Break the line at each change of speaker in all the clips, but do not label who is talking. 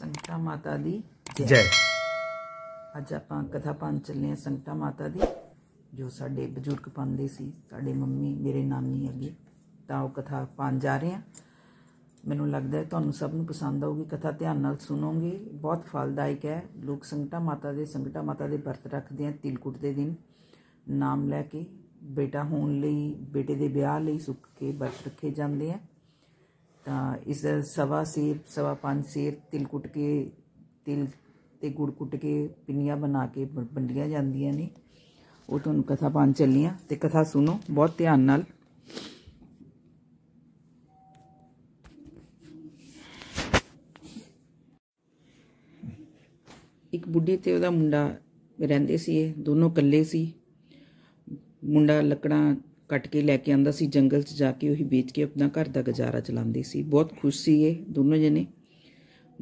ਸੰਗਤਾ ਮਾਤਾ ਦੀ ਜੈ ਅੱਜ ਆਪਾਂ ਕਥਾ ਪੰਜ ਚੱਲੇ ਆ ਸੰਗਤਾ ਮਾਤਾ ਦੀ ਜੋ ਸਾਡੇ ਬਜ਼ੁਰਗ ਪੰਦੇ ਸੀ ਸਾਡੇ ਮੰਮੀ ਮੇਰੇ ਨਾਨੀ ਅੱਗੇ ਤਾਂ ਉਹ ਕਥਾ ਪਾਣ ਜਾ ਰਹੇ ਆ ਮੈਨੂੰ ਲੱਗਦਾ ਤੁਹਾਨੂੰ ਸਭ ਨੂੰ ਪਸੰਦ ਆਊਗੀ ਕਥਾ ਧਿਆਨ ਨਾਲ ਸੁਣੋਗੇ ਬਹੁਤ ਫਲਦਾਇਕ ਹੈ ਲੋਕ ਸੰਗਤਾ ਮਾਤਾ ਦੇ ਸੰਗਤਾ ਮਾਤਾ ਦੇ ਵਰਤ ਰੱਖਦੇ ਆ ਤਿਲਕੁਟ ਦੇ ਦਿਨ ਨਾਮ ਲੈ ਕੇ ਬੇਟਾ ਹੋਣ ਲਈ ਬੇਟੇ ਦੇ ਵਿਆਹ ਲਈ ਸੁੱਕ ਕੇ ਵਰਤ ਰੱਖੇ ਜਾਂਦੇ ਆ ਤਾਂ ਇਸ ਸਵਾ ਸੀਰ ਸਵਾ ਪੰਜ ਸੀਰ ਤਿਲ ਕੁੱਟ ਕੇ ਤਿਲ ਤੇ ਗੁੜ ਕੁੱਟ ਕੇ ਪਿੰਨੀਆਂ ਬਣਾ ਕੇ ਵੰਡੀਆਂ ਜਾਂਦੀਆਂ ਨੇ ਉਹ ਤੁਹਾਨੂੰ ਕਥਾ ਪਾਣ ਚੱਲੀਆਂ ਤੇ ਕਥਾ ਸੁਣੋ ਬਹੁਤ ਧਿਆਨ ਨਾਲ ਇੱਕ ਬੁੱਢੀ ਤੇ ਉਹਦਾ ਮੁੰਡਾ ਰਹਿੰਦੇ ਸੀ ਇਹ ਦੋਨੋਂ ਇਕੱਲੇ ਸੀ ਮੁੰਡਾ ਲੱਕੜਾਂ ਕੱਟ ਕੇ ਲੈ ਕੇ ਆਂਦਾ ਸੀ ਜੰਗਲ 'ਚ ਜਾ ਕੇ ਉਹੀ ਵੇਚ ਕੇ ਆਪਣਾ ਘਰ ਦਾ ਗੁਜ਼ਾਰਾ ਚਲਾਉਂਦੀ ਸੀ ਬਹੁਤ ਖੁਸ਼ ਸੀ ਇਹ ਦੋਨੋਂ ਜਣੇ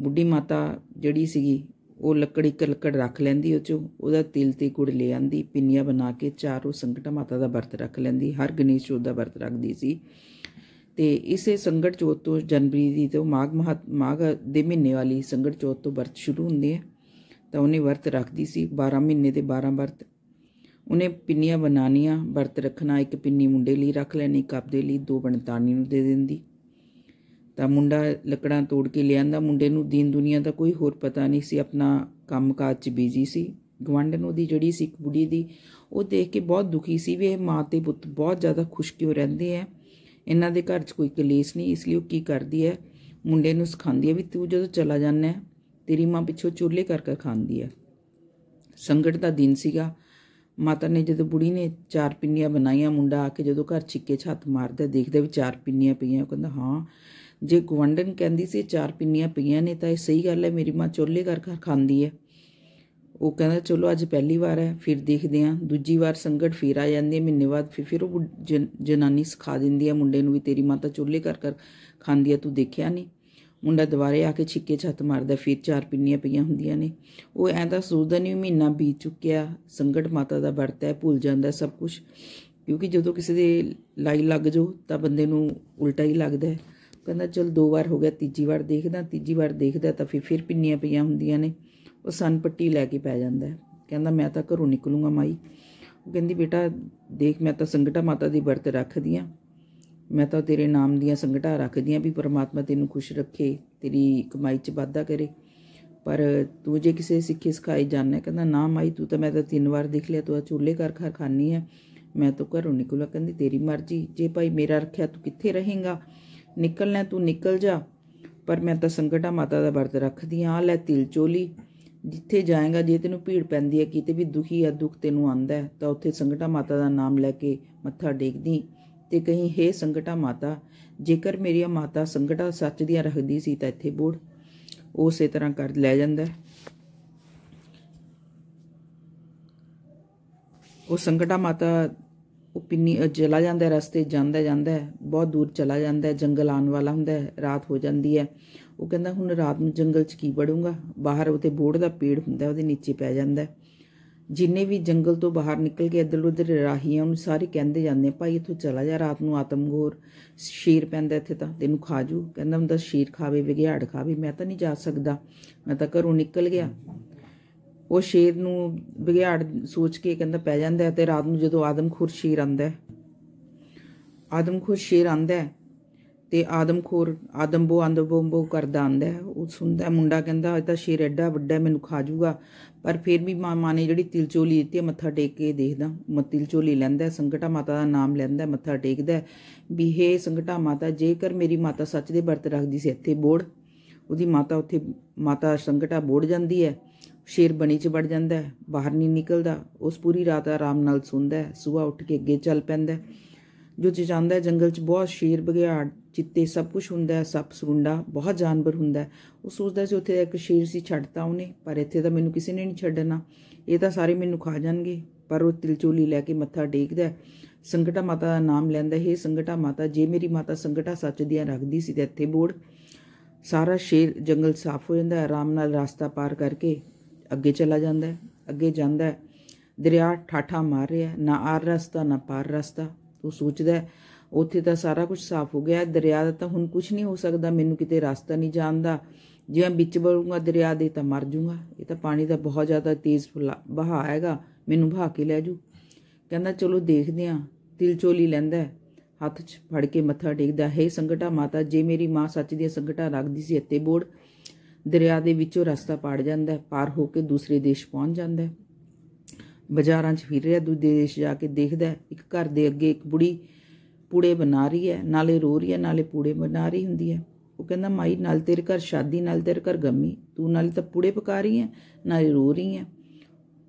ਬੁੱਢੀ ਮਾਤਾ ਜਿਹੜੀ ਸੀਗੀ ਉਹ ਲੱਕੜ ਇੱਕ ਲੱਕੜ ਰੱਖ ਲੈਂਦੀ ਉਹ 'ਚ ਉਹਦਾ ਤਿਲ ਤੇ ਗੁੜ ਲੈ ਆਂਦੀ ਪਿੰਨੀਆਂ ਬਣਾ ਕੇ ਚਾਰੋਂ ਸੰਗਟਾ ਮਾਤਾ ਦਾ ਵਰਤ ਰੱਖ ਲੈਂਦੀ ਹਰ ਗਣੇਸ਼ ਚੋਤ ਦਾ ਵਰਤ ਰੱਖਦੀ ਸੀ ਤੇ ਇਸੇ ਸੰਗਟ ਚੋਤ ਤੋਂ ਜਨਵਰੀ ਦੀ ਤੋਂ ਮਾਗ ਮਾਗ ਦੇ ਮਹੀਨੇ ਵਾਲੀ ਸੰਗਟ ਚੋਤ ਤੋਂ ਵਰਤ ਸ਼ੁਰੂ ਹੁੰਦੀ ਹੈ ਤਾਂ ਉਹਨੇ ਵਰਤ ਰੱਖਦੀ ਸੀ 12 ਮਹੀਨੇ ਦੇ 12 ਵਰਤ ਉਹਨੇ ਪਿੰਨੀਆਂ ਬਣਾਨੀਆਂ ਵਰਤ ਰੱਖਣਾ ਇੱਕ ਪਿੰਨੀ ਮੁੰਡੇ ਲਈ ਰੱਖ ਲੈਣੀ ਕੱਪ ਦੇ ਲਈ ਦੋ ਬਣਤਾਨੀ ਨੂੰ ਦੇ ਦਿੰਦੀ ਤਾਂ ਮੁੰਡਾ ਲੱਕੜਾਂ ਤੋੜ ਕੇ ਲਿਆਂਦਾ ਮੁੰਡੇ ਨੂੰ ਦੀਨ ਦੁਨੀਆ ਦਾ ਕੋਈ ਹੋਰ ਪਤਾ ਨਹੀਂ ਸੀ ਆਪਣਾ ਕੰਮਕਾਜ 'ਚ ਬਿਜ਼ੀ ਸੀ ਗਵੰਡਨ ਉਹਦੀ ਜਿਹੜੀ ਸੀ ਇੱਕ ਬੁੜੀ ਦੀ ਉਹ ਦੇਖ ਕੇ ਬਹੁਤ ਦੁਖੀ ਸੀ ਵੀ ਇਹ ਮਾਂ ਤੇ ਪੁੱਤ ਬਹੁਤ ਜ਼ਿਆਦਾ ਖੁਸ਼ ਕਿਉਂ ਰਹਿੰਦੇ ਐ ਇਹਨਾਂ ਦੇ ਘਰ 'ਚ ਕੋਈ ਕਲੇਸ਼ ਨਹੀਂ ਇਸ ਲਈ ਉਹ ਕੀ ਕਰਦੀ ਐ ਮੁੰਡੇ ਨੂੰ ਸਿਖਾਉਂਦੀ ਐ ਵੀ ਤੂੰ ਜਦੋਂ ਚਲਾ ਜਾਂਦਾ ਤੇਰੀ ਮਾਂ ਪਿੱਛੋਂ ਚੁੱਲ੍ਹੇ ਕਰ ਕਰ ਖਾਂਦੀ ਐ ਸੰਗਤ ਦਾ ਦਿਨ ਸੀਗਾ ਮਾਤਾ ਨੇ ਜਦੋਂ ਬੁੜੀ ਨੇ ਚਾਰ ਪਿੰਨੀਆਂ ਬਣਾਈਆਂ ਮੁੰਡਾ ਆ ਕੇ ਜਦੋਂ ਘਰ ਚਿੱਕੇ ਛੱਤ ਮਾਰਦਾ ਦੇਖਦਾ ਵੀ ਚਾਰ ਪਿੰਨੀਆਂ ਪਈਆਂ ਉਹ ਕਹਿੰਦਾ ਹਾਂ ਜੇ ਗਵੰਡਨ ਕਹਿੰਦੀ ਸੀ ਚਾਰ ਪਿੰਨੀਆਂ ਪਈਆਂ ਨੇ ਤਾਂ ਇਹ ਸਹੀ ਗੱਲ ਹੈ ਮੇਰੀ ਮਾਂ ਚੋਲੇ ਕਰ ਕਰ ਖਾਂਦੀ ਹੈ ਉਹ ਕਹਿੰਦਾ ਚਲੋ ਅੱਜ ਪਹਿਲੀ ਵਾਰ ਹੈ ਫਿਰ ਦੇਖਦੇ ਆਂ ਦੂਜੀ ਵਾਰ ਸੰਗਤ ਫੇਰ ਆ ਜਾਂਦੀ ਹੈ ਮਹੀਨੇ ਬਾਅਦ ਫਿਰ ਉਹ ਜਨਾਨੀ ਸਿਖਾ ਦਿੰਦੀ ਹੈ ਮੁੰਡੇ ਨੂੰ ਵੀ ਤੇਰੀ ਮਾਂ ਤਾਂ ਚੋਲੇ ਕਰ ਕਰ ਖਾਂਦੀ ਹੈ ਤੂੰ ਦੇਖਿਆ ਨਹੀਂ ਮੁੰਡਾ ਦੁਬਾਰੇ ਆ ਕੇ ਛਿੱਕੇ ਛੱਤ ਮਾਰਦਾ ਫਿਰ ਚਾਰ ਪਿੰਨੀਆਂ ਪਈਆਂ ਹੁੰਦੀਆਂ ਨੇ ਉਹ ਐਂਦਾ ਸੋਚਦਾ ਨਹੀਂ ਮਹੀਨਾ ਬੀਤ ਚੁੱਕਿਆ ਸੰਗਟ ਮਾਤਾ ਦਾ ਵਰਤ ਹੈ ਭੁੱਲ ਜਾਂਦਾ ਸਭ ਕੁਝ ਕਿਉਂਕਿ ਜਦੋਂ ਕਿਸੇ ਦੇ ਲਾਈ ਲੱਗ ਜੋ ਤਾਂ ਬੰਦੇ ਨੂੰ ਉਲਟਾ ਹੀ ਲੱਗਦਾ ਹੈ ਕਹਿੰਦਾ ਚਲ ਦੋ ਵਾਰ ਹੋ ਗਿਆ ਤੀਜੀ ਵਾਰ ਦੇਖਦਾ ਤੀਜੀ ਵਾਰ ਦੇਖਦਾ ਤਾਂ ਫਿਰ ਫਿਰ ਪਿੰਨੀਆਂ ਪਈਆਂ ਹੁੰਦੀਆਂ ਨੇ ਉਹ ਸਨ ਪੱਟੀ ਲੈ ਕੇ ਪੈ ਜਾਂਦਾ ਕਹਿੰਦਾ ਮੈਂ ਤਾਂ ਘਰੋਂ ਨਿਕਲੂੰਗਾ ਮਾਈ ਉਹ ਕਹਿੰਦੀ ਬੇਟਾ ਦੇਖ ਮੈਂ ਤਾਂ ਸੰਗਟਾ ਮਾਤਾ ਦੀ ਵਰਤ ਰੱਖਦੀ ਆ ਮੈਂ ਤਾਂ ਤੇਰੇ ਨਾਮ ਦੀਆਂ ਸੰਗਟਾਂ ਰੱਖਦੀ ਆਂ ਵੀ ਪਰਮਾਤਮਾ ਤੈਨੂੰ ਖੁਸ਼ ਰੱਖੇ ਤੇਰੀ ਕਮਾਈ 'ਚ ਵਾਧਾ ਕਰੇ ਪਰ ਤੂੰ ਜੇ ਕਿਸੇ ਸਿੱਖੀ ਸਿਖਾਈ ਜਾਣਾ ਕਹਿੰਦਾ ਨਾ ਮਾਈ ਤੂੰ ਤਾਂ ਮੈਂ ਤਾਂ ਤਿੰਨ ਵਾਰ ਦੇਖ ਲਿਆ ਤੂੰ ਆ ਚੁੱਲ੍ਹੇ ਕਰ ਖਾ ਖਾਨੀ ਐ ਮੈਂ ਤਾਂ ਘਰੋਂ ਨਿਕਲਾ ਕਹਿੰਦੀ ਤੇਰੀ ਮਰਜ਼ੀ ਜੇ ਭਾਈ ਮੇਰਾ ਰੱਖਿਆ ਤੂੰ ਕਿੱਥੇ ਰਹੇਂਗਾ ਨਿਕਲਣਾ ਤੂੰ ਨਿਕਲ ਜਾ ਪਰ ਮੈਂ ਤਾਂ ਸੰਗਟਾ ਮਾਤਾ ਦਾ ਵਰਤ ਰੱਖਦੀ ਆ ਲੈ ਤਿਲ ਚੋਲੀ ਜਿੱਥੇ ਜਾਏਗਾ ਜੇ ਤੈਨੂੰ ਭੀੜ ਪੈਂਦੀ ਐ ਕਿਤੇ ਵੀ ਦੁਖੀ ਆ ਦੁੱਖ ਤੈਨੂੰ ਆਂਦਾ ਤਾਂ ਉੱਥੇ ਸੰਗਟਾ ਮਾਤਾ ਦਾ ਨਾਮ ਲੈ ਕੇ ਮੱਥਾ ਟੇਕਦੀ ਤੇ ਕਹੀਂ ਹੇ ਸੰਗਟਾ ਮਾਤਾ ਜੇਕਰ ਮੇਰੀ ਮਾਤਾ ਸੰਗਟਾ ਸੱਚ ਦੀਆਂ ਰੱਖਦੀ ਸੀ ਤਾਂ ਇੱਥੇ ਬੋੜ ਉਸੇ ਤਰ੍ਹਾਂ ਕਰ ਲੈ ਜਾਂਦਾ ਉਹ ਸੰਗਟਾ ਮਾਤਾ ਉਹ ਪਿੰਨੀ ਜਲਾ ਜਾਂਦਾ ਰਸਤੇ ਜਾਂਦਾ ਜਾਂਦਾ ਬਹੁਤ ਦੂਰ ਚਲਾ ਜਾਂਦਾ ਜੰਗਲ ਆਉਣ ਵਾਲਾ ਹੁੰਦਾ ਰਾਤ ਹੋ ਜਾਂਦੀ ਹੈ ਉਹ ਕਹਿੰਦਾ ਹੁਣ ਰਾਤ ਨੂੰ ਜੰਗਲ 'ਚ ਕੀ ਵੜੂੰਗਾ ਬਾਹਰ ਉਤੇ ਬੋੜ ਦਾ ਪੇੜ ਹੁੰਦਾ ਉਹਦੇ ਨੀਚੇ ਪੈ ਜਾਂਦਾ ਜਿੰਨੇ ਵੀ ਜੰਗਲ ਤੋਂ ਬਾਹਰ ਨਿਕਲ ਕੇ ਇੱਧਰ ਉੱਧਰ ਰਾਹੀਆਂ ਨੂੰ ਸਾਰੇ ਕਹਿੰਦੇ ਜਾਂਦੇ ਭਾਈ ਇੱਥੋਂ ਚਲਾ ਜਾ ਰਾਤ ਨੂੰ ਆਤਮਗੋਰ ਸ਼ੇਰ ਪੈਂਦਾ ਇੱਥੇ ਤਾਂ ਤੈਨੂੰ ਖਾ ਜੂ ਕਹਿੰਦਾ ਹੁੰਦਾ ਸ਼ੇਰ ਖਾਵੇ ਵਿਗਿਆੜ ਖਾਵੇ ਮੈਂ ਤਾਂ ਨਹੀਂ ਜਾ ਸਕਦਾ ਮੈਂ ਤਾਂ ਘਰੋਂ ਨਿਕਲ ਗਿਆ ਉਹ ਸ਼ੇਰ ਨੂੰ ਵਿਗਿਆੜ ਸੋਚ ਕੇ ਕਹਿੰਦਾ ਪੈ ਜਾਂਦਾ ਤੇ ਰਾਤ ਨੂੰ ਜਦੋਂ ਆਦਮਖੁਰ ਸ਼ੇਰ ਆਂਦਾ ਆਦਮਖੁਰ ਸ਼ੇਰ ਆਂਦਾ ਤੇ ਆਦਮਖੋਰ ਆਦਮਬੋ ਬੋ ਕਰਦਾ ਆਂਦਾ ਉਹ ਸੁਣਦਾ ਮੁੰਡਾ ਕਹਿੰਦਾ ਅਜ ਤਾਂ ਸ਼ੇਰ ਐਡਾ ਵੱਡਾ ਮੈਨੂੰ ਖਾ ਜੂਗਾ ਪਰ ਫਿਰ ਵੀ ਮਾਂ ਨੇ ਜਿਹੜੀ ਤਿਲਚੋਲੀ ਦਿੱਤੀ ਮੱਥਾ ਟੇਕ ਕੇ ਦੇਖਦਾ ਮਤਿਲਚੋਲੀ ਤਿਲਚੋਲੀ ਲੈਂਦਾ ਸੰਗਟਾ ਮਾਤਾ ਦਾ ਨਾਮ ਲੈਂਦਾ ਮੱਥਾ ਟੇਕਦਾ ਵੀ ਹੇ ਸੰਗਟਾ ਮਾਤਾ ਜੇਕਰ ਮੇਰੀ ਮਾਤਾ ਸੱਚ ਦੇ ਵਰਤ ਰੱਖਦੀ ਸੀ ਇੱਥੇ ਬੋੜ ਉਹਦੀ ਮਾਤਾ ਉੱਥੇ ਮਾਤਾ ਸੰਗਟਾ ਬੋੜ ਜਾਂਦੀ ਹੈ ਸ਼ੇਰ ਬਣੀ 'ਚ ਵੜ ਜਾਂਦਾ ਬਾਹਰ ਨਹੀਂ ਨਿਕਲਦਾ ਉਸ ਪੂਰੀ ਰਾਤ ਆਰਾਮ ਨਾਲ ਸੁੰਦਾ ਸੁਬਾ ਉੱਠ ਕੇ ਅੱਗੇ ਚੱਲ ਪੈਂਦਾ ਜੋ ਜਾਂਦਾ ਜੰਗਲ 'ਚ ਬਹੁਤ ਸ਼ੇਰ ਬਗਿਆੜ ਚਿੱਤੇ ਸਭ ਕੁਝ ਹੁੰਦਾ ਸੱਪ ਸੁੰਡਾ ਬਹੁਤ ਜਾਨਵਰ ਹੁੰਦਾ ਉਹ ਸੋਚਦਾ ਸੀ ਉੱਥੇ ਇੱਕ ਸ਼ੇਰ ਸੀ ਛੱਡਤਾ ਉਹਨੇ ਪਰ ਇੱਥੇ ਤਾਂ ਮੈਨੂੰ ਕਿਸੇ ਨੇ ਨਹੀਂ ਛੱਡਣਾ ਇਹ ਤਾਂ ਸਾਰੇ ਮੈਨੂੰ ਖਾ ਜਾਣਗੇ ਪਰ ਉਹ ਤਿਲਚੋਲੀ ਲੈ ਕੇ ਮੱਥਾ ਟੇਕਦਾ ਸੰਗਟਾ ਮਾਤਾ ਦਾ ਨਾਮ ਲੈਂਦਾ ਹੈ ਸੰਗਟਾ ਮਾਤਾ ਜੇ ਮੇਰੀ ਮਾਤਾ ਸੰਗਟਾ ਸੱਚ ਦੀਆਂ ਰੱਖਦੀ ਸੀ ਤੇ ਇੱਥੇ ਬੋੜ ਸਾਰਾ ਸ਼ੇਰ ਜੰਗਲ ਸਾਫ਼ ਹੋ ਜਾਂਦਾ ਆਰਾਮ ਨਾਲ ਰਸਤਾ ਪਾਰ ਕਰਕੇ ਅੱਗੇ ਚਲਾ ਜਾਂਦਾ ਅੱਗੇ ਜਾਂਦਾ ਦਰਿਆ ਠਾਠਾ ਮਾਰ ਰਿਹਾ ਨਾ ਆਰ ਰਸਤਾ ਨਾ ਪਾਰ ਰਸਤਾ ਉਹ ਸੋਚਦਾ ਉੱਥੇ ਤਾਂ ਸਾਰਾ ਕੁਝ ਸਾਫ਼ ਹੋ ਗਿਆ ਦਰਿਆ ਦਾ ਤਾਂ ਹੁਣ ਕੁਝ ਨਹੀਂ ਹੋ ਸਕਦਾ ਮੈਨੂੰ ਕਿਤੇ ਰਸਤਾ ਨਹੀਂ ਜਾਣਦਾ ਜੇ ਮੈਂ ਵਿੱਚ ਵੜੂੰਗਾ ਦਰਿਆ ਦੇ ਤਾਂ ਮਰ ਜੂੰਗਾ ਇਹ ਤਾਂ ਪਾਣੀ ਦਾ ਬਹੁਤ ਜ਼ਿਆਦਾ ਤੇਜ਼ ਵਹਾਅ ਹੈਗਾ ਮੈਨੂੰ ਵਹਾ ਕੇ ਲੈ ਜੂ ਕਹਿੰਦਾ ਚਲੋ ਦੇਖਦੇ ਆਂ ਦਿਲ ਚੋਲੀ ਲੈਂਦਾ ਹੱਥ 'ਚ ਫੜ ਕੇ ਮੱਥਾ ਟੇਕਦਾ ਹੈ ਸੰਗਟਾ ਮਾਤਾ ਜੇ ਮੇਰੀ ਮਾਂ ਸੱਚ ਦੀ ਸੰਗਟਾ ਰੱਖਦੀ ਸੀ ਇੱਥੇ ਬੋੜ ਦਰਿਆ ਦੇ ਵਿੱਚੋਂ ਰਸਤਾ ਪਾੜ ਜਾਂਦਾ ਪਾਰ ਹੋ ਕੇ ਦੂਸਰੇ ਦੇਸ਼ ਪਹੁੰਚ ਜਾਂਦਾ ਬਾਜ਼ਾਰਾਂ 'ਚ ਫਿਰ ਰਿਹਾ ਦੂਜੇ ਦੇਸ਼ ਜਾ ਕੇ ਦੇਖਦਾ ਇੱਕ ਘਰ ਦੇ ਅੱਗੇ ਇੱਕ ਬੁੜੀ ਪੂੜੇ ਬਣਾ ਰਹੀ ਹੈ ਨਾਲੇ ਰੋ ਰਹੀ ਹੈ ਨਾਲੇ ਪੂੜੇ ਬਣਾ ਰਹੀ ਹੁੰਦੀ ਹੈ ਉਹ ਕਹਿੰਦਾ ਮਾਈ ਨਾਲ ਤੇਰੇ ਘਰ ਸ਼ਾਦੀ ਨਾਲ ਤੇਰੇ ਘਰ ਗਮੀ ਤੂੰ ਨਾਲੇ ਤਾਂ ਪੂੜੇ ਪਕਾ ਰਹੀ ਹੈ ਨਾਲੇ ਰੋ ਰਹੀ ਹੈ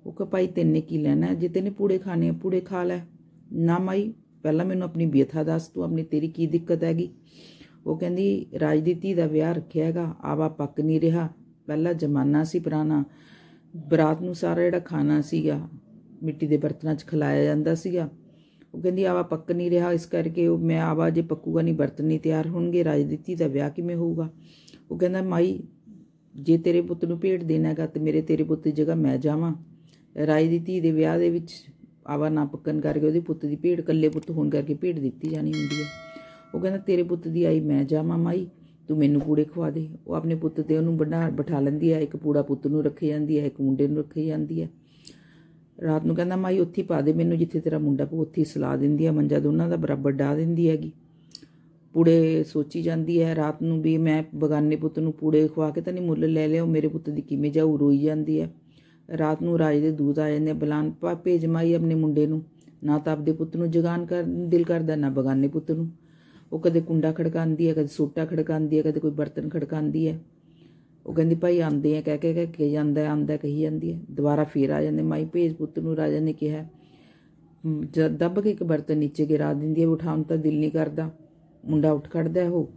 ਉਹ ਕਹ ਭਾਈ ਤੈਨੇ ਕੀ ਲੈਣਾ ਜੇ ਤੈਨੇ ਪੂੜੇ ਖਾਣੇ ਆ ਪੂੜੇ ਖਾ ਲੈ ਨਾ ਮਾਈ ਪਹਿਲਾਂ ਮੈਨੂੰ ਆਪਣੀ ਬੇਥਾ ਦੱਸ ਤੂੰ ਆਪਣੀ ਤੇਰੀ ਕੀ ਦਿੱਕਤ ਹੈਗੀ ਉਹ ਕਹਿੰਦੀ ਰਾਜਨੀਤੀ ਦਾ ਵਿਆਹ ਰੱਖਿਆ ਹੈਗਾ ਆਵਾ ਪੱਕ ਨਹੀਂ ਰਿਹਾ ਪਹਿਲਾ ਜ਼ਮਾਨਾ ਸੀ ਪੁਰਾਣਾ ਬਰਾਤ ਨੂੰ ਸਾਰਾ ਜਿਹੜਾ ਖਾਣਾ ਸੀਗਾ ਮਿੱਟੀ ਦੇ ਬਰਤਨਾਂ 'ਚ ਖਲਾਇਆ ਜਾਂਦਾ ਸੀਗਾ ਉਹ ਕਹਿੰਦੀ ਆਵਾ ਪੱਕ ਨਹੀਂ ਰਿਹਾ ਇਸ ਕਰਕੇ ਉਹ ਮੈਂ ਆਵਾ ਜੇ ਪੱਕੂਗਾ ਨਹੀਂ ਬਰਤਨ ਨਹੀਂ ਤਿਆਰ ਹੋਣਗੇ ਰਾਜਨੀਤੀ ਦਾ ਵਿਆਹ ਕਿਵੇਂ ਹੋਊਗਾ ਉਹ ਕਹਿੰਦਾ ਮਾਈ ਜੇ ਤੇਰੇ ਪੁੱਤ ਨੂੰ ਭੇਟ ਦੇਣਾਗਾ ਤੇ ਮੇਰੇ ਤੇਰੇ ਪੁੱਤ ਦੀ ਜਗ੍ਹਾ ਮੈਂ ਜਾਵਾਂ ਰਾਜਨੀਤੀ ਦੇ ਵਿਆਹ ਦੇ ਵਿੱਚ ਆਵਾ ਨਾ ਪੱਕਣ ਕਰਕੇ ਉਹਦੇ ਪੁੱਤ ਦੀ ਭੇਟ ਕੱਲੇ ਪੁੱਤ ਹੋਣ ਕਰਕੇ ਭੇਟ ਦਿੱਤੀ ਜਾਣੀ ਹੁੰਦੀ ਹੈ ਉਹ ਕਹਿੰਦਾ ਤੇਰੇ ਪੁੱਤ ਦੀ ਆਈ ਮੈਂ ਜਾਵਾਂ ਮਾਈ ਤੂੰ ਮੈਨੂੰ ਪੂੜੇ ਖਵਾ ਦੇ ਉਹ ਆਪਣੇ ਪੁੱਤ ਤੇ ਉਹਨੂੰ ਬਣਾ ਬਿਠਾ ਲੈਂਦੀ ਹੈ ਇੱਕ ਪੂੜਾ ਪੁੱਤ ਨੂੰ ਰੱਖੀ ਜਾਂਦੀ ਹੈ ਇੱਕ ਮੁੰਡੇ ਨੂੰ ਰੱਖੀ ਜਾਂਦੀ ਹੈ ਰਾਤ ਨੂੰ ਕਹਿੰਦਾ ਮਾਈ ਉੱਥੇ ਪਾ ਦੇ ਮੈਨੂੰ ਜਿੱਥੇ ਤੇਰਾ ਮੁੰਡਾ ਪਊ ਉੱਥੇ ਸਲਾ ਦਿੰਦੀ ਆ ਮੰਜਾ ਦੋਨਾਂ ਦਾ ਬਰਾਬਰ ਡਾ ਦਿੰਦੀ ਹੈਗੀ ਪੂੜੇ ਸੋਚੀ ਜਾਂਦੀ ਹੈ ਰਾਤ ਨੂੰ ਵੀ ਮੈਂ ਬਗਾਨੇ ਪੁੱਤ ਨੂੰ ਪੂੜੇ ਖਵਾ ਕੇ ਤਾਂ ਨਹੀਂ ਮੁੱਲ ਲੈ ਲਿਆ ਮੇਰੇ ਪੁੱਤ ਦੀ ਕਿਵੇਂ ਜਾਊ ਰੋਈ ਜਾਂਦੀ ਹੈ ਰਾਤ ਨੂੰ ਰਾਜ ਦੇ ਦੂਤ ਆ ਜਾਂਦੇ ਬਲਾਨ ਪਾ ਭੇਜ ਮਾਈ ਆਪਣੇ ਮੁੰਡੇ ਨੂੰ ਨਾ ਤਾਂ ਆਪਦੇ ਪੁੱਤ ਨੂੰ ਜਗਾਨ ਕਰ ਦਿਲ ਕਰਦਾ ਨਾ ਬਗਾਨੇ ਪੁੱਤ ਨੂੰ ਉਹ ਕਦੇ ਕੁੰਡਾ ਖੜਕਾਉਂਦੀ ਹੈ ਕਦੇ ਸੋਟਾ ਖੜਕਾਉਂਦੀ ਹੈ ਕਦੇ ਕੋਈ ਬਰਤਨ ਖੜਕਾਉਂਦੀ ਹੈ ਉਹ ਕਹਿੰਦੀ ਭਾਈ ਆਂਦੇ ਆ ਕਹਿ ਕੇ ਕਹਿ ਕੇ ਜਾਂਦਾ ਆਂਦਾ ਕਹੀ ਜਾਂਦੀ ਹੈ ਦੁਬਾਰਾ ਫੇਰ ਆ ਜਾਂਦੇ ਮਾਈ ਭੇਜ ਪੁੱਤ ਨੂੰ ਰਾਜਾ ਨੇ ਕਿਹਾ ਜਦ ਦੱਬ ਕੇ ਇੱਕ ਬਰਤਨ ਨੀਚੇ ਗਿਰਾ ਦਿੰਦੀ ਹੈ ਉਠਾਉਣ ਤਾਂ ਦਿਲ ਨਹੀਂ ਕਰਦਾ ਮੁੰਡਾ ਉੱਠ ਖੜਦਾ ਉਹ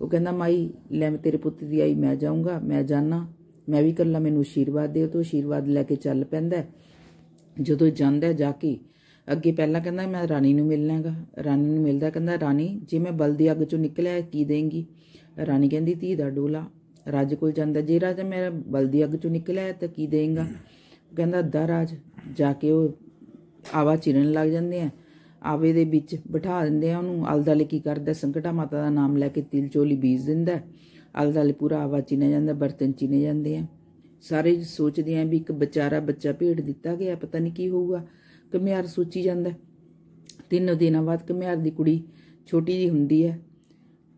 ਉਹ ਕਹਿੰਦਾ ਮਾਈ ਲੈ ਮੈਂ ਤੇਰੇ ਪੁੱਤ ਦੀ ਆਈ ਮੈਂ ਜਾਊਂਗਾ ਮੈਂ ਜਾਣਾ ਮੈਂ ਵੀ ਕੱਲਾ ਮੈਨੂੰ ਆਸ਼ੀਰਵਾਦ ਦੇ ਤੋ ਆਸ਼ੀਰਵਾਦ ਲੈ ਕੇ ਚੱਲ ਪੈਂਦਾ ਜਦੋਂ ਜਾਂਦਾ ਜਾ ਕੇ ਅੱਗੇ ਪਹਿਲਾਂ ਕਹਿੰਦਾ ਮੈਂ ਰਾਣੀ ਨੂੰ ਮਿਲਣਾਗਾ ਰਾਣੀ ਨੂੰ ਮਿਲਦਾ ਕਹਿੰਦਾ ਰਾਣੀ ਜੇ ਮੈਂ ਬਲਦੀ ਅੱਗ ਚੋਂ ਨਿਕਲਿਆ ਕੀ ਦੇਂਗੀ ਰਾਣੀ ਕਹਿੰਦੀ ਧੀ ਦਾ ਡੋਲਾ ਰਾਜ ਕੋਲ ਜਾਂਦਾ ਜੇ ਰਾਜਾ ਮੇਰਾ ਬਲਦੀ ਅੱਗ ਚੋਂ ਨਿਕਲਿਆ ਤਾਂ ਕੀ ਦੇਂਗਾ ਕਹਿੰਦਾ ਦਾ ਰਾਜ ਜਾ ਕੇ ਉਹ ਆਵਾ ਚਿਰਨ ਲੱਗ ਜਾਂਦੇ ਆ ਆਵੇ ਦੇ ਵਿੱਚ ਬਿਠਾ ਦਿੰਦੇ ਆ ਉਹਨੂੰ ਅਲਦਲ ਕੀ ਕਰਦਾ ਸੰਕਟਾ ਮਾਤਾ ਦਾ ਨਾਮ ਲੈ ਕੇ ਤਿਲ ਚੋਲੀ ਬੀਜ ਦਿੰਦਾ ਅਲਦਲ ਪੂਰਾ ਆਵਾ ਚਿਨੇ ਜਾਂਦਾ ਬਰਤਨ ਚਿਨੇ ਜਾਂਦੇ ਆ ਸਾਰੇ ਸੋਚਦੇ ਆ ਵੀ ਇੱਕ ਵਿਚਾਰਾ ਬੱਚਾ ਭੇਡ ਦਿੱਤਾ ਗਿਆ ਪਤਾ ਨਹੀਂ ਕੀ ਹੋਊਗਾ ਕਮਿਆਰ ਸੋਚੀ ਜਾਂਦਾ ਤਿੰਨ ਦਿਨਾਂ ਬਾਅਦ ਕਮਿਆਰ ਦੀ ਕੁੜੀ ਛੋਟੀ ਜੀ ਹੁੰਦੀ ਹੈ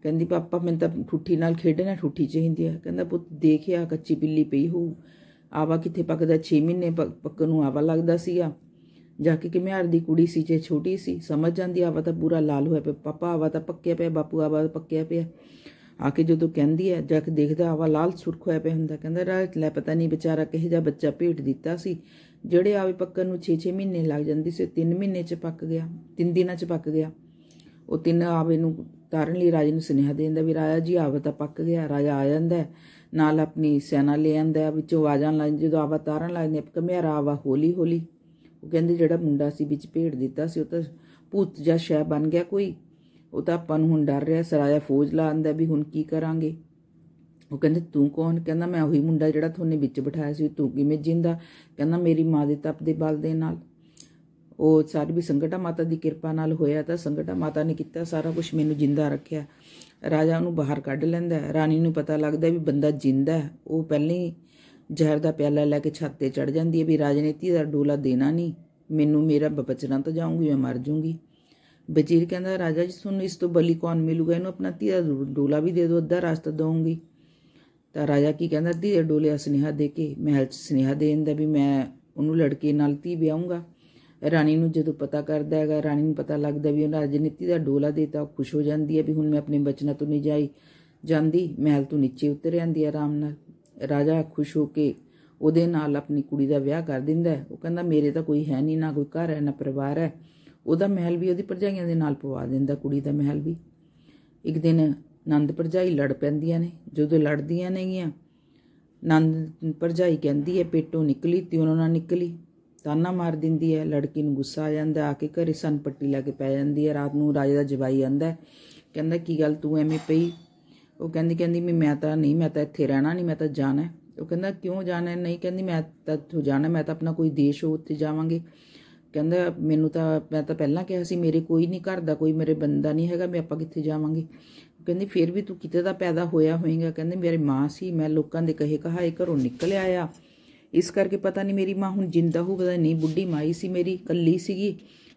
ਕਹਿੰਦੀ ਪਾਪਾ ਮੈਨੂੰ ਤਾਂ ਠੁੱਠੀ ਨਾਲ ਖੇਡਣਾ ਠੁੱਠੀ ਹਿੰਦੀ ਆ ਕਹਿੰਦਾ ਪੁੱਤ ਦੇਖਿਆ ਕੱਚੀ ਬਿੱਲੀ ਪਈ ਹੋਊ ਆਵਾ ਕਿੱਥੇ ਪੱਕਦਾ 6 ਮਹੀਨੇ ਪੱਕਣ ਨੂੰ ਆਵਾ ਲੱਗਦਾ ਸੀਗਾ ਜਾ ਕੇ ਕਿਮਿਆਰ ਦੀ ਕੁੜੀ ਸੀ ਜੇ ਛੋਟੀ ਸੀ ਸਮਝ ਜਾਂਦੀ ਆਵਾ ਤਾਂ ਪੂਰਾ ਲਾਲ ਹੋਇਆ ਪਿਆ ਪਾਪਾ ਆਵਾ ਤਾਂ ਪੱਕਿਆ ਪਿਆ ਬਾਪੂ ਆਵਾ ਪੱਕਿਆ ਪਿਆ ਆ ਕੇ ਜਦੋਂ ਕਹਿੰਦੀ ਆ ਜਾ ਕੇ ਦੇਖਦਾ ਆਵਾ ਲਾਲ ਸੁਰਖ ਹੋਇਆ ਪਿਆ ਹੁੰਦਾ ਕਹਿੰਦਾ ਰਾ ਲੈ ਪਤਾ ਨਹੀਂ ਵਿਚਾਰਾ ਕਿਹੇ ਜਾ ਬੱਚਾ ਭੇਟ ਦਿੱਤਾ ਸੀ ਜਿਹੜੇ ਆਵੇ ਪੱਕਣ ਨੂੰ 6-6 ਮਹੀਨੇ ਲੱਗ ਜਾਂਦੀ ਸੀ 3 ਮਹੀਨੇ ਚ ਪੱਕ ਗਿਆ 3 ਦਿਨਾਂ ਚ ਪੱਕ ਗਿਆ ਉਹ ਤਿੰਨ ਆਵੇ ਨੂੰ ਤਾਰਨ ਲਈ ਰਾਜੇ ਨੂੰ ਸੁਨੇਹਾ ਦੇਣ ਦਾ ਵੀ ਰਾਜਾ ਜੀ ਆਵਤ ਤਾਂ ਪੱਕ ਗਿਆ ਰਾਜਾ ਆ ਜਾਂਦਾ ਨਾਲ ਆਪਣੀ ਸੈਨਾ ਲੈ ਆਂਦਾ ਵਿੱਚੋਂ ਆਵਾਜ਼ਾਂ ਲਾਈ ਜਦੋਂ ਆਵਾ ਤਾਰਨ ਲਾਈ ਨੇ ਮਿਆਰਾ ਆਵਾ ਹੌਲੀ ਹੌਲੀ ਉਹ ਕਹਿੰਦੇ ਜਿਹੜਾ ਮੁੰਡਾ ਸੀ ਵਿੱਚ ਭੇੜ ਦਿੱਤਾ ਸੀ ਉਹ ਤਾਂ ਭੂਤ ਜਾਂ ਸ਼ੈ ਬਣ ਗਿਆ ਕੋਈ ਉਹ ਤਾਂ ਆਪਾਂ ਨੂੰ ਹੁਣ ਡਰ ਰਿਹਾ ਸਰਾਇਆ ਫੌਜ ਲਾ ਆਂਦਾ ਵੀ ਹੁਣ ਕੀ ਕਰਾਂਗੇ ਉਹ ਕਹਿੰਦੇ ਤੂੰ ਕੌਣ ਕਹਿੰਦਾ ਮੈਂ ਉਹੀ ਮੁੰਡਾ ਜਿਹੜਾ ਤੁਹਾਨੂੰ ਵਿੱਚ ਬਿਠਾਇਆ ਸੀ ਤੂੰ ਕਿਵੇਂ ਜਿੰਦਾ ਕਹਿੰਦਾ ਮੇਰੀ ਮਾਂ ਦੇ ਤਪ ਦੇ ਬਲ ਦੇ ਨਾਲ ਉਹ ਸਾਡੀ ਵੀ ਸੰਗਟਾ ਮਾਤਾ ਦੀ ਕਿਰਪਾ ਨਾਲ ਹੋਇਆ ਤਾਂ ਸੰਗਟਾ ਮਾਤਾ ਨੇ ਕੀਤਾ ਸਾਰਾ ਕੁਝ ਮੈਨੂੰ ਜਿੰਦਾ ਰੱਖਿਆ ਰਾਜਾ ਉਹਨੂੰ ਬਾਹਰ ਕੱਢ ਲੈਂਦਾ ਰਾਣੀ ਨੂੰ ਪਤਾ ਲੱਗਦਾ ਵੀ ਬੰਦਾ ਜਿੰਦਾ ਹੈ ਉਹ ਪਹਿਲਾਂ ਹੀ ਜ਼ਹਿਰ ਦਾ ਪਿਆਲਾ ਲੈ ਕੇ ਛੱਤ ਤੇ ਚੜ ਜਾਂਦੀ ਹੈ ਵੀ ਰਾਜਨੀਤੀ ਦਾ ਡੋਲਾ ਦੇਣਾ ਨਹੀਂ ਮੈਨੂੰ ਮੇਰਾ ਬਚਣਾ ਤਾਂ ਜਾਊਂਗੀ ਮੈਂ ਮਰ ਜੂਗੀ ਵਜ਼ੀਰ ਕਹਿੰਦਾ ਰਾਜਾ ਜੀ ਤੁਹਾਨੂੰ ਇਸ ਤੋਂ ਬਲੀ ਕੌਣ ਮਿਲੂਗਾ ਇਹਨੂੰ ਆਪਣਾ ਧੀਆ ਡੋਲਾ ਵੀ ਦੇ ਦਿਓ ਅੱਧਾ ਰਾਸਤਾ ਦਵਾਂਗੀ ਤਾਂ ਰਾਜਾ ਕੀ ਕਹਿੰਦਾ ਧੀਆ ਡੋਲੇ ਸੁਨੇਹਾ ਦੇ ਕੇ ਮਹਿਲ ਚ ਸੁਨੇਹਾ ਦੇਣ ਦਾ ਵੀ ਮੈਂ ਉਹਨੂੰ ਲੜਕੇ ਨਾਲ ਧੀ ਵਿਆਹੂੰਗਾ ਰਾਣੀ ਨੂੰ ਜਦੋਂ ਪਤਾ ਕਰਦਾ ਹੈਗਾ ਰਾਣੀ ਨੂੰ ਪਤਾ ਲੱਗਦਾ ਵੀ ਉਹ ਰਾਜਨੀਤੀ ਦਾ ਡੋਲਾ ਦੇਤਾ ਉਹ ਖੁਸ਼ ਹੋ ਜਾਂਦੀ ਹੈ ਵੀ ਹੁਣ ਮੈਂ ਆਪਣੇ ਬਚਨਾਂ ਤੋਂ ਨਹੀਂ ਜਾਈ ਜਾਂਦੀ ਮਹਿਲ ਤੋਂ ਨੀਚੇ ਉਤਰ ਜਾਂਦੀ ਹੈ ਆਰਾਮ ਨਾਲ ਰਾਜਾ ਖੁਸ਼ ਹੋ ਕੇ ਉਹਦੇ ਨਾਲ ਆਪਣੀ ਕੁੜੀ ਦਾ ਵਿਆਹ ਕਰ ਦਿੰਦਾ ਉਹ ਕਹਿੰਦਾ ਮੇਰੇ ਤਾਂ ਕੋਈ ਹੈ ਨਹੀਂ ਨਾ ਕੋਈ ਘਰ ਹੈ ਨਾ ਪਰਿਵਾਰ ਹੈ ਉਹਦਾ ਮਹਿਲ ਵੀ ਉਹਦੀ ਪਰਜਾਈਆਂ ਦੇ ਨਾਲ ਪਵਾ ਦਿੰਦਾ ਕੁੜੀ ਦਾ ਮਹਿਲ ਵੀ ਇੱਕ ਦਿਨ ਨੰਦ ਪਰਜਾਈ ਲੜ ਪੈਂਦੀਆਂ ਨੇ ਜਦੋਂ ਲੜਦੀਆਂ ਨੇਗੀਆਂ ਨੰਦ ਪਰਜਾਈ ਕਹਿੰਦੀ ਹੈ ਪੇਟੋਂ ਨਿਕਲੀ ਤੇ ਉਹਨਾਂ ਨਾਲ ਨਿਕਲੀ ਤਾਨਾ ਮਾਰ ਦਿੰਦੀ ਹੈ ਲੜਕੀ ਨੂੰ ਗੁੱਸਾ ਆ ਜਾਂਦਾ ਆ ਕੇ ਘਰੇ ਸਨ ਪੱਟੀ ਲਾ ਕੇ ਪੈ ਜਾਂਦੀ ਹੈ ਰਾਤ ਨੂੰ ਰਾਜੇ ਦਾ ਜਵਾਈ ਆਂਦਾ ਕਹਿੰਦਾ ਕੀ ਗੱਲ ਤੂੰ ਐਵੇਂ ਪਈ ਉਹ ਕਹਿੰਦੀ ਕਹਿੰਦੀ ਮੈਂ ਤਾਂ ਨਹੀਂ ਮੈਂ ਤਾਂ ਇੱਥੇ ਰਹਿਣਾ ਨਹੀਂ ਮੈਂ ਤਾਂ ਜਾਣਾ ਉਹ ਕਹਿੰਦਾ ਕਿਉਂ ਜਾਣਾ ਨਹੀਂ ਕਹਿੰਦੀ ਮੈਂ ਤਾਂ ਤੂੰ ਜਾਣਾ ਮੈਂ ਤਾਂ ਆਪਣਾ ਕੋਈ ਦੇਸ਼ ਹੋ ਉੱਤੇ ਜਾਵਾਂਗੇ ਕਹਿੰਦਾ ਮੈਨੂੰ ਤਾਂ ਮੈਂ ਤਾਂ ਪਹਿਲਾਂ ਕਿਹਾ ਸੀ ਮੇਰੇ ਕੋਈ ਨਹੀਂ ਘਰ ਦਾ ਕੋਈ ਮੇਰੇ ਬੰਦਾ ਨਹੀਂ ਹੈਗਾ ਮੈਂ ਆਪਾਂ ਕਿੱਥੇ ਜਾਵਾਂਗੇ ਕਹਿੰਦੀ ਫਿਰ ਵੀ ਤੂੰ ਕਿਤੇ ਦਾ ਪੈਦਾ ਹੋਇਆ ਹੋਏਗਾ ਕਹਿੰਦੇ ਮੇਰੇ ਮਾਂ ਸੀ ਮੈਂ ਲੋਕਾਂ ਦੇ ਕਹੇ ਕਹਾਏ ਘਰੋਂ ਨਿਕਲ ਆਇਆ ਇਸ ਕਰਕੇ ਪਤਾ ਨਹੀਂ ਮੇਰੀ ਮਾਂ ਹੁਣ ਜਿੰਦਾ ਹੋ ਪਤਾ ਨਹੀਂ ਬੁੱਢੀ ਮਾਈ ਸੀ ਮੇਰੀ ਕੱਲੀ ਸੀਗੀ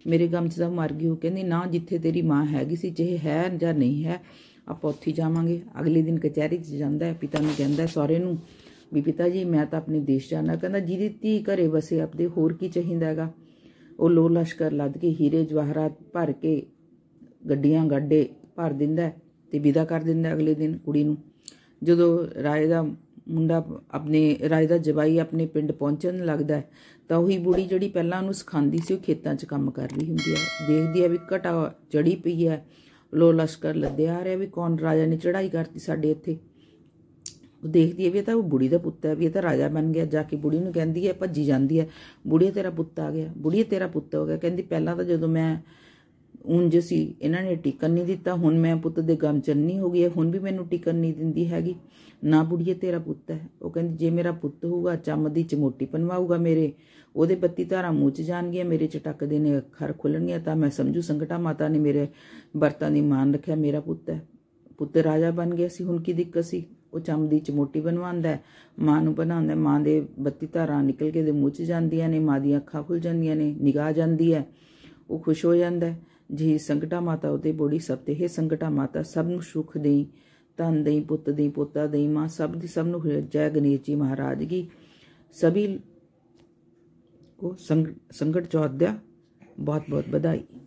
ਮੇਰੇ ਗਮ 'ਚ ਦਾ ਮਰ ਗਈ ਉਹ ਕਹਿੰਦੀ ਨਾ ਜਿੱਥੇ ਤੇਰੀ ਮਾਂ ਹੈਗੀ ਸੀ ਚਾਹੇ ਹੈ ਜਾਂ ਨਹੀਂ ਹੈ ਆਪਾਂ ਉੱਥੇ ਜਾਵਾਂਗੇ ਅਗਲੇ ਦਿਨ ਕਚਹਿਰੀ 'ਚ ਜਾਂਦਾ ਹੈ ਪਿਤਾ ਨੂੰ ਕਹਿੰਦਾ ਸਾਰੇ ਨੂੰ ਵੀ ਪਿਤਾ ਜੀ ਮੈਂ ਤਾਂ ਆਪਣੇ ਦੇਸ਼ ਜਾਣਾ ਕਹਿੰਦਾ ਜਿਹਦੀ ਧੀ ਘਰੇ ਵਸੇ ਆਪਦੇ ਹੋਰ ਕੀ ਚਾਹੀਦਾ ਹੈਗਾ ਉਹ ਲੋ ਲਸ਼ਕਰ ਲੱਦ ਕੇ ਹੀਰੇ ਜਵਾਹਰਾਤ ਭਰ ਕੇ ਗੱਡੀਆਂ ਗੱਡੇ ਭਰ ਦਿੰਦਾ ਤੇ ਵਿਦਾ ਕਰ ਦਿੰਦਾ ਅਗਲੇ ਦਿਨ ਕੁੜੀ ਨੂੰ ਜਦੋਂ ਰਾਏ ਦਾ ਮੁੰਡਾ ਆਪਣੇ ਰਾਏ ਦਾ ਜਵਾਈ ਆਪਣੇ ਪਿੰਡ ਪਹੁੰਚਣ ਲੱਗਦਾ ਹੈ ਤਾਂ ਉਹੀ ਬੁੜੀ ਜਿਹੜੀ ਪਹਿਲਾਂ ਉਹਨੂੰ ਸਿਖਾਉਂਦੀ ਸੀ ਉਹ ਖੇਤਾਂ 'ਚ ਕੰਮ ਕਰ ਰਹੀ ਹੁੰਦੀ ਹੈ ਦੇਖਦੀ ਹੈ ਵੀ ਘਟਾ ਚੜੀ ਪਈ ਹੈ ਲੋ ਲਸ਼ਕਰ ਲੱਦੇ ਆ ਰਿਹਾ ਵੀ ਕੌਣ ਰਾਜਾ ਨੇ ਚੜਾਈ ਕਰਤੀ ਸਾਡੇ ਇੱਥੇ ਉਹ ਦੇਖਦੀ ਹੈ ਵੀ ਇਹ ਤਾਂ ਉਹ ਬੁੜੀ ਦਾ ਪੁੱਤ ਹੈ ਵੀ ਇਹ ਤਾਂ ਰਾਜਾ ਬਣ ਗਿਆ ਜਾ ਕੇ ਬੁੜੀ ਨੂੰ ਕਹਿੰਦੀ ਹੈ ਭੱਜੀ ਜਾਂਦੀ ਹੈ ਬੁੜੀ ਤੇਰਾ ਪੁੱਤ ਆ ਗਿਆ ਬੁੜੀ ਤੇਰਾ ਪੁੱਤ ਹੋ ਗਿਆ ਕਹਿੰਦੀ ਪਹਿਲਾਂ ਤਾਂ ਜਦੋਂ ਮੈਂ ਜੇ ਸੀ ਇਹਨਾਂ ਨੇ ਟਿਕਨ ਨਹੀਂ ਦਿੱਤਾ ਹੁਣ ਮੈਂ ਪੁੱਤ ਦੇ ਗਮ ਚੰਨੀ ਹੋ ਗਈ ਹੈ ਹੁਣ ਵੀ ਮੈਨੂੰ ਟਿਕਨ ਨਹੀਂ ਦਿੰਦੀ ਹੈਗੀ ਨਾ ਬੁੜੀਏ ਤੇਰਾ ਪੁੱਤ ਹੈ ਉਹ ਕਹਿੰਦੀ ਜੇ ਮੇਰਾ ਪੁੱਤ ਹੋਊਗਾ ਚੰਮ ਦੀ ਚਮੋਟੀ ਪਨਵਾਊਗਾ ਮੇਰੇ ਉਹਦੇ ਬੱਤੀ ਧਾਰਾ ਮੂੰਹ ਚ ਜਾਣਗੀਆਂ ਮੇਰੇ ਚ ਦੇ ਨੇ ਅੱਖਰ ਖੁੱਲਣਗੀਆਂ ਤਾਂ ਮੈਂ ਸਮਝੂ ਸੰਗਟਾ ਮਾਤਾ ਨੇ ਮੇਰੇ ਵਰਤਾਂ ਦੀ ਮਾਨ ਰੱਖਿਆ ਮੇਰਾ ਪੁੱਤ ਹੈ ਪੁੱਤ ਰਾਜਾ ਬਣ ਗਿਆ ਸੀ ਹੁਣ ਕੀ ਦਿੱਕਤ ਸੀ ਉਹ ਚੰਮ ਦੀ ਚਮੋਟੀ ਬਣਵਾਉਂਦਾ ਮਾਂ ਨੂੰ ਬਣਾਉਂਦਾ ਮਾਂ ਦੇ ਬੱਤੀ ਧਾਰਾ ਨਿਕਲ ਕੇ ਦੇ ਮੂੰਹ ਚ ਜਾਂਦੀਆਂ ਨੇ ਮਾਂ ਦੀਆਂ ਅੱਖਾਂ ਖੁੱਲ ਜਾਂਦੀਆਂ ਨੇ ਨਿਗਾਹ ਜਾਂਦੀ ਹੈ ਉਹ ਖੁਸ਼ ਹੋ ਜਾਂਦਾ ਹੈ ਜੀ ਸੰਕਟਾ ਮਾਤਾ ਉਹਦੇ ਬੋੜੀ ਸਭ ਤੇ ਹੈ ਸੰਕਟਾ ਮਾਤਾ ਸਭ ਨੂੰ ਸੁਖ ਦੇਈ ਤਨ ਦੇਈ ਪੁੱਤ ਦੇਈ ਪੋਤਾ ਦੇਈ ਮਾਂ ਸਭ ਦੀ ਸਭ ਨੂੰ ਜੈ ਗਣੇਸ਼ ਜੀ ਮਹਾਰਾਜ ਕੀ ਸਭੀ ਕੋ ਸੰਗਟ ਚੌਧਿਆ ਬਹੁਤ ਬਹੁਤ ਵਧਾਈ